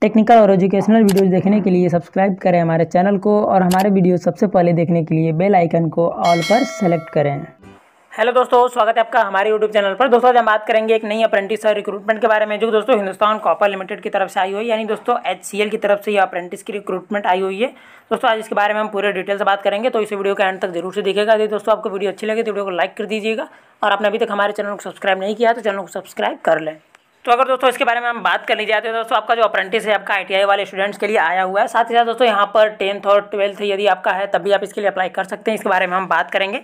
technical और educational videos देखने के लिए सब्सक्राइब करें हमारे चैनल को और हमारे वीडियो सबसे पहले देखने के लिए बेल आइकन को ऑल पर सेलेक्ट करें हेलो दोस्तों स्वागत है आपका हमारे यूट्यूब चैनल पर दोस्तों आज हम बात करेंगे एक नई अप्रेंटिस और रिक्रूटमेंट के बारे में जो दोस्तों हिंदुस्तान कॉपर लिमिटेड की तरफ से आई हुई यानी दोस्तों एच की तरफ से ये अप्रेंटिस की रिक्रूटमेंट आई हुई है दोस्तों आज इसके बारे में हम पूरे डिटेल से बात करेंगे तो इस वीडियो के एंड तक जरूर से देखेगा यदि दोस्तों आपको वीडियो अच्छी लगे तो वीडियो को लाइक कर दीजिएगा और आपने अभी तक हमारे चैनल को सब्सक्राइब नहीं किया तो चैनल को सब्सक्राइब कर लें तो अगर दोस्तों इसके बारे में हम बात करनी चाहते हैं दोस्तों आपका जो अप्रेंटिस है आपका आई वाले स्टूडेंट्स के लिए आया हुआ है साथ ही साथ दोस्तों यहाँ पर टेंथ और ट्वेल्थ यदि आपका है तभी आप इसके लिए अप्लाई कर सकते हैं इसके बारे में हम बात करेंगे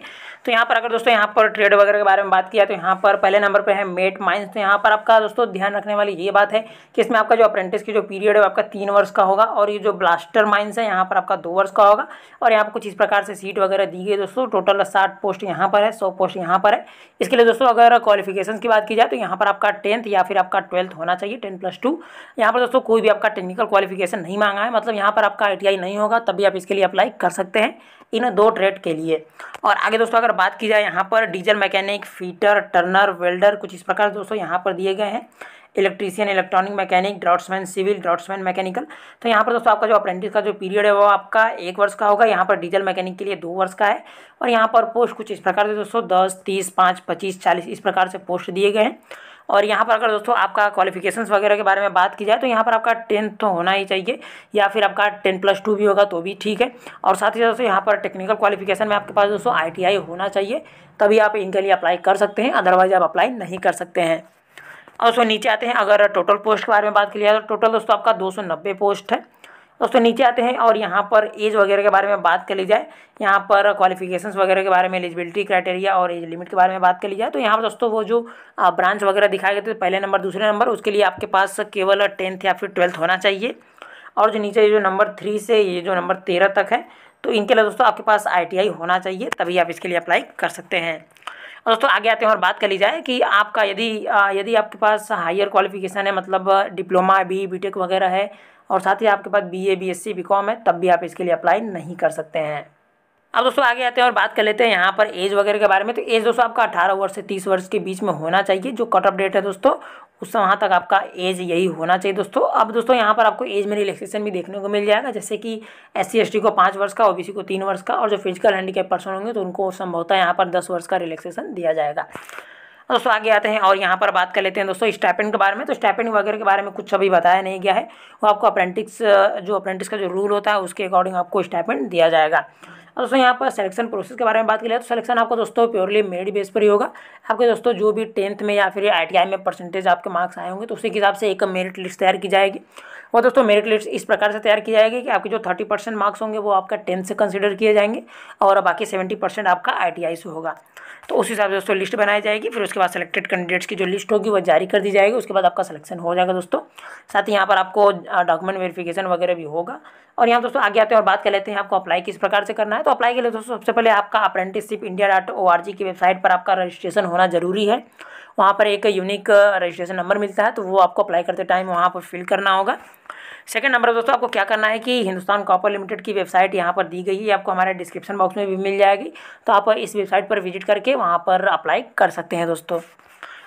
तो यहाँ पर अगर दोस्तों यहाँ पर ट्रेड वगैरह के बारे में बात किया तो यहाँ पर पहले नंबर पर है मेट माइंस तो यहाँ पर आपका दोस्तों ध्यान रखने वाली ये बात है कि इसमें आपका जो अप्रेंटिस की जो पीरियड है आपका तीन वर्ष का होगा और ये जो ब्लास्टर माइंस है यहाँ पर आपका दो वर्ष का होगा और यहाँ पर कुछ इस प्रकार से सीट वगैरह दी गई दोस्तों टोटल साठ पोस्ट यहाँ पर है सौ पोस्ट यहाँ पर है इसके लिए दोस्तों अगर क्वालिफिकेशन की बात की जाए तो यहाँ पर आपका टेंथ या फिर आप आपका ट्वेल्थ होना चाहिए टेन प्लस टू यहाँ पर दोस्तों कोई भी आपका टेक्निकल क्वालिफिकेशन नहीं मांगा है मतलब यहाँ पर आपका आई नहीं होगा भी आप इसके लिए अप्लाई कर सकते हैं इन दो ट्रेड के लिए और आगे दोस्तों अगर बात की जाए यहाँ पर diesel mechanic fitter turner welder कुछ इस प्रकार दोस्तों यहाँ पर दिए गए हैं electrician electronic mechanic draughtsman civil draughtsman mechanical तो यहाँ पर दोस्तों आपका जो अप्रेंटिस का जो पीरियड है वो आपका एक वर्ष का होगा यहाँ पर डीजल मैकेनिक के लिए दो वर्ष का है और यहाँ पर पोस्ट कुछ इस प्रकार से दोस्तों दस तीस पाँच पच्चीस चालीस इस प्रकार से पोस्ट दिए गए हैं और यहाँ पर अगर दोस्तों आपका क्वालिफिकेशंस वगैरह के बारे में बात की जाए तो यहाँ पर आपका टेंथ तो होना ही चाहिए या फिर आपका टेन प्लस टू भी होगा तो भी ठीक है और साथ ही दोस्तों यहाँ पर टेक्निकल क्वालिफिकेशन में आपके पास दोस्तों आई होना चाहिए तभी आप इनके लिए अप्लाई कर सकते हैं अदरवाइज़ आप अप्लाई नहीं कर सकते हैं और सो नीचे आते हैं अगर टोटल पोस्ट के बारे में बात की जाए तो टोटल दोस्तों आपका नब्बे पोस्ट है दोस्तों नीचे आते हैं और यहाँ पर एज वगैरह के बारे में बात कर ली जाए यहाँ पर क्वालिफिकेशंस वगैरह के बारे में एलिजिबिलिटी क्राइटेरिया और एज लिमिट के बारे में बात कर ली जाए तो यहाँ पर दोस्तों वो जो ब्रांच वगैरह दिखाए गए थे पहले नंबर दूसरे नंबर उसके लिए आपके पास केवल टेंथ या फिर ट्वेल्थ होना चाहिए और जो नीचे जो नंबर थ्री से ये जो नंबर तेरह तक है तो इनके लिए दोस्तों आपके पास आई होना चाहिए तभी आप इसके लिए अप्लाई कर सकते हैं दोस्तों आगे आते हैं और बात कर ली जाए कि आपका यदि यदि आपके पास हायर क्वालिफिकेशन है मतलब डिप्लोमा बी बी वगैरह है और साथ ही आपके पास सी बी कॉम है तब भी आप इसके लिए अप्लाई नहीं कर सकते हैं अब दोस्तों आगे आते हैं और बात कर लेते हैं यहाँ पर एज वगैरह के बारे में तो एज दोस्तों आपका अठारह वर्ष से तीस वर्ष के बीच में होना चाहिए जो कट ऑफ डेट है दोस्तों उस वहाँ तक आपका एज यही होना चाहिए दोस्तों अब दोस्तों यहाँ पर आपको एज में रिलेक्सेशन भी देखने को मिल जाएगा जैसे कि एस सी को पाँच वर्ष का ओबीसी को तीन वर्ष का और जो फिजिकल हैंडीकेप पर्सन होंगे तो उनको संभवतः यहाँ पर दस वर्ष का रिलेक्सेशन दिया जाएगा दोस्तों आगे आते हैं और यहाँ पर बात कर लेते हैं दोस्तों स्टैपेंड के बारे में तो स्टैपेंड वगैरह के बारे में कुछ अभी बताया नहीं गया है वो आपको अप्रेंटिक्स जो अप्रेंटिस का जो रूल होता है उसके अकॉर्डिंग आपको स्टैपेंट दिया जाएगा दोस्तों यहाँ पर सिलेक्शन प्रोसेस के बारे में बात जाए तो सिलेक्शन आपको दोस्तों प्योरली मेरिट बेस पर ही होगा आपके दोस्तों जो भी टेंथ में या फिर आई में परसेंटेज आपके मार्क्स आए होंगे तो उसी के हिसाब से एक मेरिट लिस्ट तैयार की जाएगी वो दोस्तों मेरिट लिस्ट इस प्रकार से तैयार की जाएगी कि आपके जो थर्टी परसेंट मार्क्स होंगे वो आपका टेंथ से कंसिडर किए जाएंगे और बाकी सेवेंटी परसेंट आपका आई से होगा तो उस हिसाब से दोस्तों लिस्ट बनाई जाएगी फिर उसके बाद सेलेक्टेड कैंडिडेट्स की जो लिस्ट होगी वो जारी कर दी जाएगी उसके बाद आपका सिलेक्शन हो जाएगा दोस्तों साथ ही यहाँ पर आपको डॉक्यूमेंट वेरिफिकेशन वगैरह भी होगा और यहाँ दोस्तों आगे आते हैं और बात कर लेते हैं आपको अप्लाई किस प्रकार से करना है तो अप्लाई के लिए दोस्तों सबसे पहले आपका apprenticeship India dot O R G की वेबसाइट पर आपका रजिस्ट्रेशन होना जरूरी है वहाँ पर एक यूनिक रजिस्ट्रेशन नंबर मिलता है तो वो आपको अप्लाई करते टाइम वहाँ पर फिल करना होगा सेकेंड नंबर दोस्तों आपको क्या करना है कि हिंदुस्तान कॉपर लिमिटेड की वेबसाइट यहाँ पर दी गई है आपको हमारे डिस्क्रिप्शन बॉक्स में भी मिल जाएगी तो आप इस वेबसाइट पर विजिट करके वहाँ पर अप्लाई कर सकते हैं दोस्तों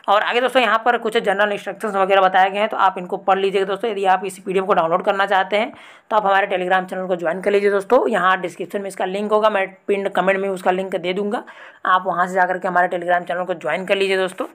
और आगे दोस्तों यहाँ पर कुछ जनरल इंस्ट्रक्शन वगैरह बताए गए हैं तो आप इनको पढ़ लीजिएगा दोस्तों यदि आप इस पी को डाउनलोड करना चाहते हैं तो आप हमारे टेलीग्राम चैनल को ज्वाइन कर लीजिए दोस्तों यहाँ डिस्क्रिप्शन में इसका लिंक होगा मैं पिन कमेंट में उसका लिंक दे दूँगा आप वहाँ से जा के हमारे टेलीग्राम चैनल को ज्वाइन कर लीजिए दोस्तों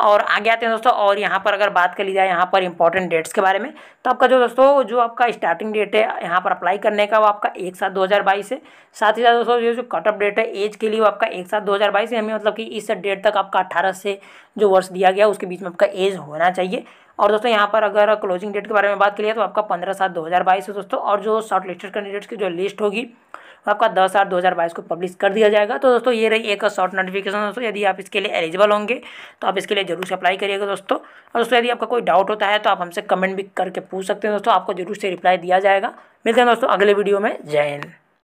और आगे आते हैं दोस्तों और यहाँ पर अगर बात कर ली जाए यहाँ पर इंपॉर्टेंट डेट्स के बारे में तो आपका जो दोस्तों जो आपका स्टार्टिंग डेट है यहाँ पर अप्लाई करने का वो आपका एक सात दो हज़ार बाईस है साथ ही साथ दोस्तों जो कट ऑफ डेट है एज के लिए वो आपका एक सात दो हज़ार बाईस है हमें मतलब कि इस डेट तक आपका अट्ठारह से जो वर्ष दिया गया उसके बीच में आपका एज होना चाहिए और दोस्तों यहाँ पर अगर क्लोजिंग डेट के बारे में बात करिए तो आपका पंद्रह सात दो हज़ार बाईस है दोस्तों और जो शॉर्ट लिस्टेड कैंडिडेट्स की जो लिस्ट होगी आपका दस आठ दो हज़ार बाईस को पब्लिश कर दिया जाएगा तो दोस्तों ये रही एक शॉर्ट नोटिफिकेशन दोस्तों यदि आप इसके लिए एलिजिबल होंगे तो आप इसके लिए जरूर से अप्लाई करिएगा दोस्तों और दोस्तों यदि आपका कोई डाउट होता है तो आप हमसे कमेंट भी करके पूछ सकते हैं दोस्तों आपको जरूर से रिप्लाई दिया जाएगा मिलते हैं दोस्तों अगले वीडियो में जय हिंद